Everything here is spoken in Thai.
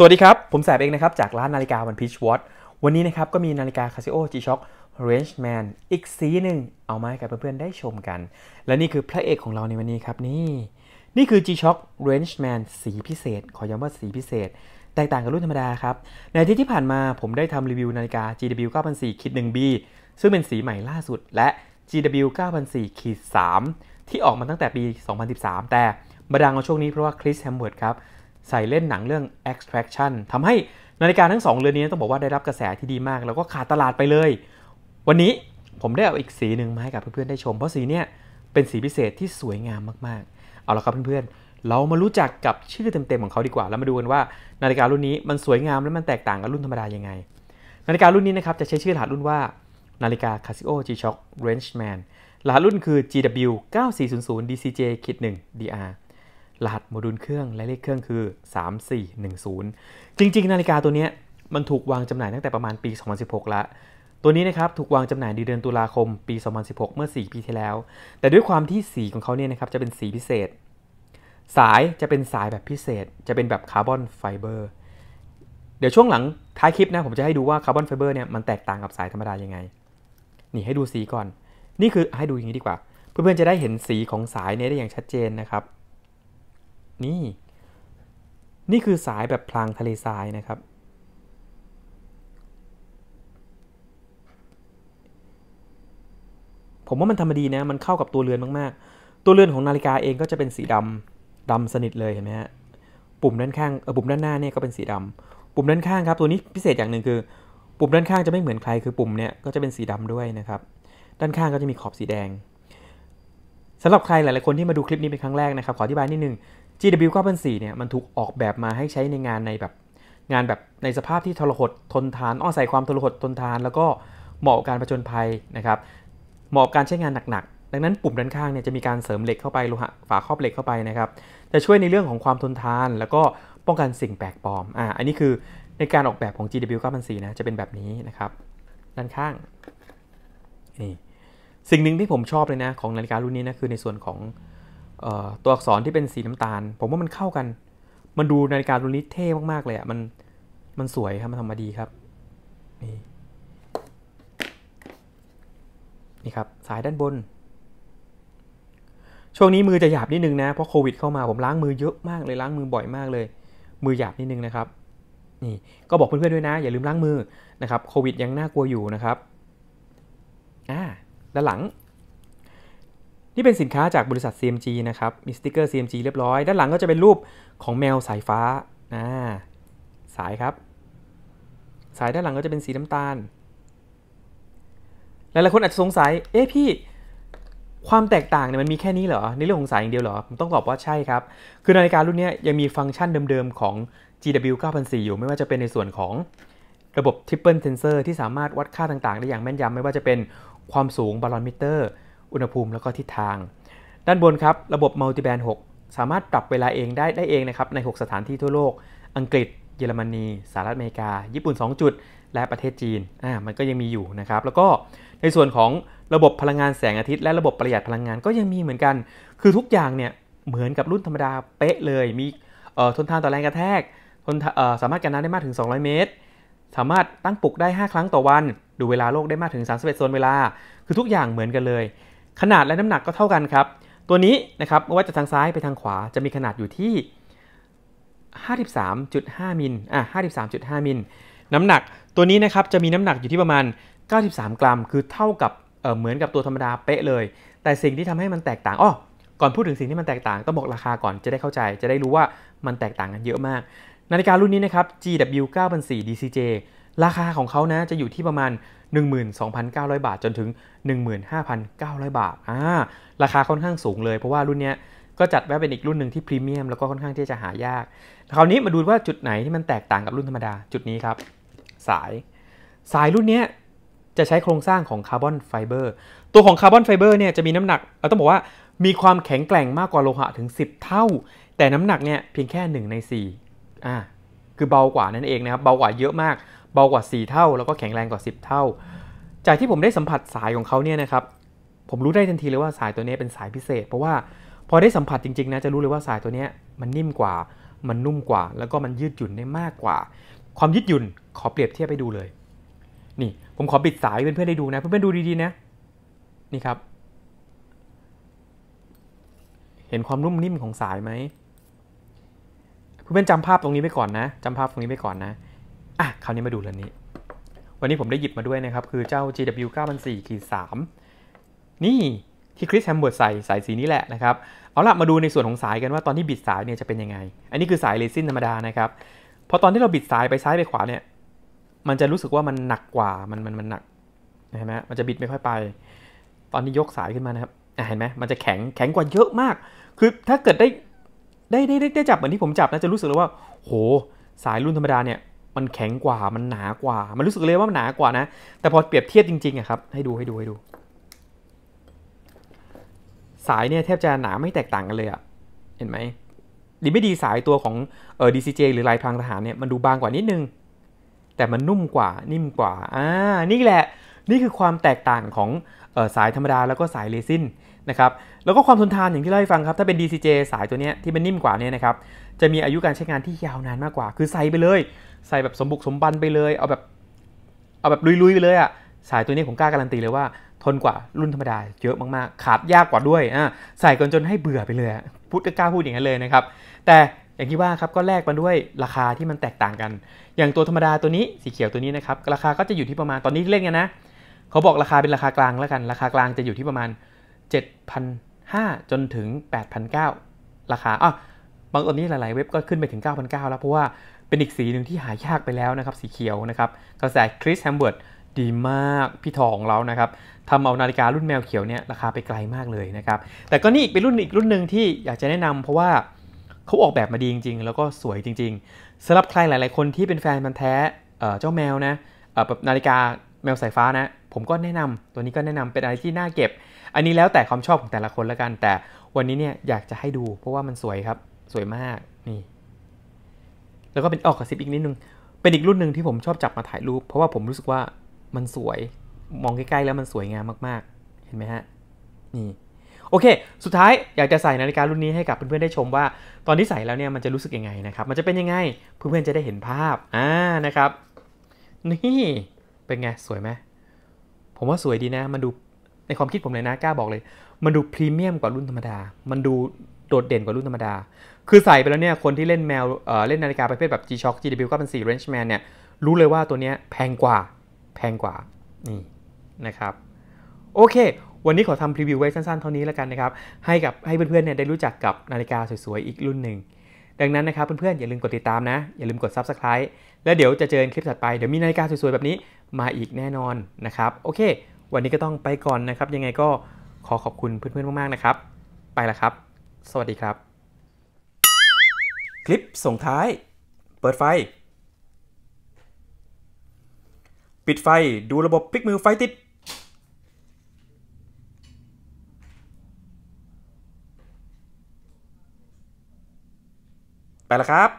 สวัสดีครับ ผมแสบเองนะครับ จากร้านนาฬิกาวันพีชวอตวันนี้นะครับ ก็มีนาฬิกา Casio G-Shock Range Man อีกสีหนึ่ง เอามาให้กับเพื่อนๆ ได้ชมกัน และนี่คือพระเอกของเราในวันนี้ครับนี่ นี่คือ G-Shock Range Man สีพิเศษ ขอย้ำว่าสีพิเศษ แตกต่างกับรุ่นธรรมดาครับ ในที่ที่ผ่านมาผมได้ทำรีวิวนาฬิกา GW 9004 1B ซึ่งเป็นสีใหม่ล่าสุดและ GW 9004 3ที่ออกมาตั้งแต่ปี 2013 แต่มาดังเอาช่วงนี้เพราะว่าคริสแฮมเบิร์ดครับใส่เล่นหนังเรื่อง extraction ทำให้นาฬิกาทั้ง2เรือนนี้ต้องบอกว่าได้รับกระแสที่ดีมาก แล้วก็ขาดตลาดไปเลย วันนี้ผมได้เอาอีกสีหนึ่งมาให้กับเพื่อนๆได้ชมเพราะสีเนี่ยเป็นสีพิเศษที่สวยงามมากๆ เอาละครับเพื่อนๆ เรามารู้จักกับชื่อเต็มๆของเขาดีกว่าแล้วมาดูกันว่านาฬิการุ่นนี้มันสวยงามและมันแตกต่างกับรุ่นธรรมดายังไง นาฬิการุ่นนี้นะครับจะใช้ชื่อรหัสรุ่นว่านาฬิกา Casio G-Shock Rangeman รหัสรุ่นคือ GW 9 4 0 0 DCJ-1 DR รหัสโมดูลเครื่องและเลขเครื่องคือ 3410 จริงๆ นาฬิกาตัวนี้มันถูกวางจำหน่ายตั้งแต่ประมาณปี 2016ละตัวนี้นะครับถูกวางจำหน่ายในเดือนตุลาคมปี 2016 เมื่อ4ปีที่แล้ว แต่ด้วยความที่สีของเขาเนี่ยนะครับจะเป็นสีพิเศษ สายจะเป็นสายแบบพิเศษ จะเป็นแบบคาร์บอนไฟเบอร์ เดี๋ยวช่วงหลังท้ายคลิปนะผมจะให้ดูว่าคาร์บอนไฟเบอร์เนี่ยมันแตกต่างกับสายธรรมดายังไง นี่ให้ดูสีก่อน นี่คือให้ดูอย่างนี้ดีกว่า เพื่อนๆจะได้เห็นสีของสายเนี่ยได้อย่างชัดเจนนะครับนี่นี่คือสายแบบพลางทะเลทรายนะครับ ผมว่ามันทำมาดีนะ มันเข้ากับตัวเรือนมากๆ ตัวเรือนของนาฬิกาเองก็จะเป็นสีดำดำสนิทเลยเห็นไหมฮะปุ่มด้านข้างเออปุ่มด้านหน้าเนี่ยก็เป็นสีดำปุ่มด้านข้างครับตัวนี้พิเศษ อย่างหนึ่งคือ ปุ่มด้านข้างจะไม่เหมือนใครคือปุ่มเนี่ยก็จะเป็นสีดำด้วยนะครับด้านข้างก็จะมีขอบสีแดงสำหรับใครหลายๆคนที่มาดูคลิปนี้เป็นครั้งแรกนะครับ ขออธิบายนิดนึง GW 9004เนี่ยมันถูกออกแบบมาให้ใช้ในงานในแบบงานแบบในสภาพที่ทรหดทนทานอ้อใส่ความทรหดทนทาน แล้วก็เหมาะการประจนภัยนะครับ เหมาะกการใช้งานหนักๆดังนั้นปุ่มด้านข้างเนี่ยจะมีการเสริมเหล็กเข้าไปโลหะฝาครอบเหล็กเข้าไปนะครับจะช่วยในเรื่องของความทนทาน แล้วก็ป้องกันสิ่งแปลกปลอมอ่าอันนี้คือในการออกแบบของ GW 9004นะจะเป็นแบบนี้นะครับด้านข้างนี่สิ่งหนึ่งที่ผมชอบเลยนะของนาฬิการุ่นนี้นะคือในส่วนของตัวอักษรที่เป็นสีน้ำตาล ผมว่ามันเข้ากัน มันดูนาฬิการุนนี้เท่มากๆเลยอะ่ะมันมันสวยครับมันทำมาดีครับนี่นี่ครับ สายด้านบน ช่วงนี้มือจะหยาบนิดนึงนะเพราะโควิด เข้ามาผมล้างมือเยอะมากเลยล้างมือบ่อยมากเลย มือ หยาบนิดนึงนะครับนี่ก็บอกเพื่อนๆด้วยนะ อย่าลืมล้างมือนะครับโควิดยังน่ากลัวอยู่นะครับอ่าด้านหลังนี่เป็นสินค้าจากบริษัท CMG นะครับ มีสติกเกอร์ CMG เรียบร้อย ด้านหลังก็จะเป็นรูปของแมวสายฟ้านะสายครับ สายด้านหลังก็จะเป็นสีน้ำตาลหลายๆคนอาจจะสงสัย เอ๊ะพี่ ความแตกต่างเนี่ยมันมีแค่นี้เหรอ ในเรื่องของสายอย่างเดียวเหรอผมต้องตอบว่าใช่ครับ คือนาฬิการุ่นนี้ยังมีฟังก์ชันเดิมๆของ GW 9004 อยู่ ไม่ว่าจะเป็นในส่วนของระบบ Triple Sensor ที่สามารถวัดค่าต่างๆได้อย่างแม่นยำไม่ว่าจะเป็นความสูงบารอนมิเตอร์อุณหภูมิแล้วก็ทิศทาง ด้านบนครับ ระบบมัลติแบนด์6สามารถปรับเวลาเองได้ได้เองนะครับใน 6 สถานที่ทั่วโลก อังกฤษเยอรมนีสหรัฐอเมริกา ญี่ปุ่น 2 จุด และประเทศจีนอ่ามันก็ยังมีอยู่นะครับ แล้วก็ในส่วนของระบบพลังงานแสงอาทิตย์ และระบบประหยัดพลังงานก็ยังมีเหมือนกัน คือทุกอย่างเนี่ยเหมือนกับรุ่นธรรมดาเป๊ะเลย มีทนทานต่อแรงกระแทกทนสามารถกันน้ำได้มากถึง 200 เมตร สามารถตั้งปลุกได้ 5 ครั้งต่อวัน ดูเวลาโลกได้มากถึง31โซนเวลา คือทุกอย่างเหมือนกันเลยขนาดและน้ำหนักก็เท่ากันครับ ตัวนี้นะครับไม่ว่าจะทางซ้ายไปทางขวาจะมีขนาดอยู่ที่ 53.5มิลอ่ะ53.5มิล น้ำหนักตัวนี้นะครับจะมีน้ำหนักอยู่ที่ประมาณ 93 กรัม คือเท่ากับเเหมือนกับตัวธรรมดาเป๊ะเลย แต่สิ่งที่ทำให้มันแตกต่างอ้อก่อนพูดถึงสิ่งที่มันแตกต่างต้องบอกราคาก่อนจะได้เข้าใจ จะได้รู้ว่ามันแตกต่างกันเยอะมากนาฬิการุ่นนี้นะครับ GW904 DCJ ราคาของเขานะจะอยู่ที่ประมาณ 12,900 บาทจนถึง 15,900 บาทอ่าราคาค่อนข้างสูงเลยเพราะว่ารุ่นเนี้ยก็จัดว่าเป็นอีกรุ่นหนึ่งที่พรีเมียมแล้วก็ค่อนข้างที่จะหายาก คราวนี้มาดูว่าจุดไหนที่มันแตกต่างกับรุ่นธรรมดาจุดนี้ครับ สาย สายรุ่นนี้จะใช้โครงสร้างของคาร์บอนไฟเบอร์ตัวของคาร์บอนไฟเบอร์เนี่ยจะมีน้ำหนักเราต้องบอกว่ามีความแข็งแกร่งมากกว่าโลหะถึง 10 เท่า แต่น้ำหนักเนี่ยเพียงแค่1ใน4อ่าคือเบากว่านั่นเองนะครับเบากว่าเยอะมากเบากว่า4เท่า แล้วก็แข็งแรงกว่า10 เท่า จากที่ผมได้สัมผัสสายของเขาเนี่ยนะครับ ผมรู้ได้ทันทีเลยว่าสายตัวนี้เป็นสายพิเศษเพราะว่าพอได้สัมผัสจริง ๆ นะ จะรู้เลยว่าสายตัวนี้ มันนิ่มกว่า มันนุ่มกว่า แล้วก็มันยืดหยุ่นได้มากกว่า ความยืดหยุ่นขอเปรียบเทียบไปดูเลย นี่ผมขอปิดสายเพื่อนๆได้ดูนะ เพื่อนๆดูดีๆนะนี่ครับ เห็นความนุ่มนิ่มของสายไหมเพื่อนๆจำภาพตรงนี้ไปก่อนนะจำภาพตรงนี้ไปก่อนนะราวนี้มาดูเรื่องนี้ วันนี้ผมได้หยิบมาด้วยนะครับ คือเจ้า GW 9004 3นี่ที่คริสแฮมเบิร์ดใส่สายสีนี้แหละนะครับ เอาละมาดูในส่วนของสายกันว่า ตอนที่บิดสายเนี่ยจะเป็นยังไง อันนี้คือสายเรซินธรรมดานะครับ พอตอนที่เราบิดสายไปซ้ายไปขวาเนี่ย มันจะรู้สึกว่ามันหนักกว่า มันมันมันหนักเห็นไหมมันจะบิดไม่ค่อยไป ตอนที่ยกสายขึ้นมานะครับเห็นไหมมันจะแข็งแข็งกว่าเยอะมาก คือถ้าเกิดได้ได้ได้ได้จับเหมือนที่ผมจับนะจะรู้สึกเลยว่า โห สายรุ่นธรรมดาเนี่ยมันแข็งกว่ามันหนากว่า มันรู้สึกเลยว่ามันหนากว่านะ แต่พอเปรียบเทียบจริงๆอะครับ ให้ดูให้ดูให้ดู สายเนี่ยแทบจะหนาไม่แตกต่างกันเลยอะเห็นไหมดีไม่ดีสายตัวของเออ DCJ หรือลายพรางทหารเนี่ยมันดูบางกว่านิดนึง แต่มันนุ่มกว่านิ่มกว่าอ่า นี่แหละ นี่คือความแตกต่างของออสายธรรมดาแล้วก็สายเรซินนะครับแล้วก็ความทนทานอย่างที่เล่าให้ฟังครับถ้าเป็น DCJ สายตัวนี้ที่มันนิ่มกว่านี้นะครับจะมีอายุการใช้งานที่ยาวนานมากกว่า คือใส่ไปเลย ใส่แบบสมบุกสมบันไปเลยเอาแบบเอาแบบลุยๆไปเลยอะ่ะสายตัวนี้ผมกล้าการันตีเลยว่าทนกว่ารุ่นธรรมดาเยอะมากๆขาดยากกว่าด้วยอ่ะใส่กันจนให้เบื่อไปเลยพูดก็กล้าพูดอย่างนั้นเลยนะครับแต่อย่างที่ว่าครับก็แลกมาด้วยราคาที่มันแตกต่างกัน อย่างตัวธรรมดาตัวนี้สีเขียวตัวนี้นะครับราคาก็จะอยู่ที่ประมาณตอนนี้เล่นกันนะเขาบอกราคาเป็นราคากลางแล้วกันราคากลางจะอยู่ที่ประมาณ7,500จนถึง 8,900 ราคาอ๋อบางตอนนี้หลาย ๆ เว็บก็ขึ้น ไป ถึง 9,900แล้วเพราะว่าเป็นอีกสีหนึ่งที่หายากไปแล้วนะครับสีเขียวนะครับกระแสคริสแฮมเบิร์ตดีมากพี่ทอง เรา นะครับทำเอานาฬิการุ่นแมวเขียวเนี่ยราคาไป ไกลมากเลยนะครับแต่ ก็นี่เป็นรุ่นอีกรุ่นหนึ่งที่อยากจะแนะนำเพราะว่าเขาออกแบบมาดีจริง ๆ แล้วก็สวยจริง ๆสำหรับใครหลาย ๆคนที่เป็นแฟนมันแท้เจ้าแมวนะแบบนาฬิกาแมวสายฟ้านะ ผมก็แนะนำตัวนี้ก็แนะนำเป็นอะไรที่น่าเก็บ อันนี้แล้วแต่ความชอบของแต่ละคนละกัน แต่วันนี้เนี่ยอยากจะให้ดู เพราะว่ามันสวยครับสวยมากนี่ แล้วก็เป็นออกกระซิบอีกนิดนึงเป็นอีกรุ่นหนึ่งที่ผมชอบจับมาถ่ายรูป เพราะว่าผมรู้สึกว่ามันสวย มองใกล้ๆแล้วมันสวยงามมากๆ เห็นไหมฮะนี่ โอเค สุดท้ายอยากจะใส่นาฬิการุ่นนี้ให้กับเพื่อนๆได้ชมว่าตอนที่ใส่แล้วเนี่ยมันจะรู้สึกยังไงนะครับมันจะเป็นยังไงเพื่อนๆจะได้เห็นภาพอ่านะครับนี่เป็นไง สวยไหมผมว่าสวยดีนะมันดูในความคิดผมเลยนะกล้าบอกเลยมันดูพรีเมียมกว่ารุ่นธรรมดา มันดูโดดเด่นกว่ารุ่นธรรมดา คือใส่ไปแล้วเนี่ยคนที่เล่นแมวเเล่นนาฬิกาประเภทแบบ G-Shock GW ก็เป็น4 Range Man เนี่ย รู้เลยว่าตัวเนี้ยแพงกว่าแพงกว่า นี่นะครับ โอเค วันนี้ขอทำพรีวิวไว้สั้นๆ เท่านี้แล้วกันนะครับให้กับให้เพื่อนๆเนี่ยได้รู้จักกับนาฬิกาสวยๆอีกรุ่นหนึ่งดังนั้นนะครับเพื่อนๆอย่าลืมกดติดตามนะอย่าลืมกด Subscribe แล้วเดี๋ยวจะเจอกันคลิปถัดไปเดี๋ยวมีนาฬิกาสวยๆแบบนี้มาอีกแน่นอนนะครับ โอเค วันนี้ก็ต้องไปก่อนนะครับ ยังไงก็ขอขอบคุณเพื่อนๆมากๆนะครับ ไปละครับ สวัสดีครับ คลิปส่งท้าย เปิดไฟ ปิดไฟดูระบบพลิกมือไฟติดไปแล้วครับ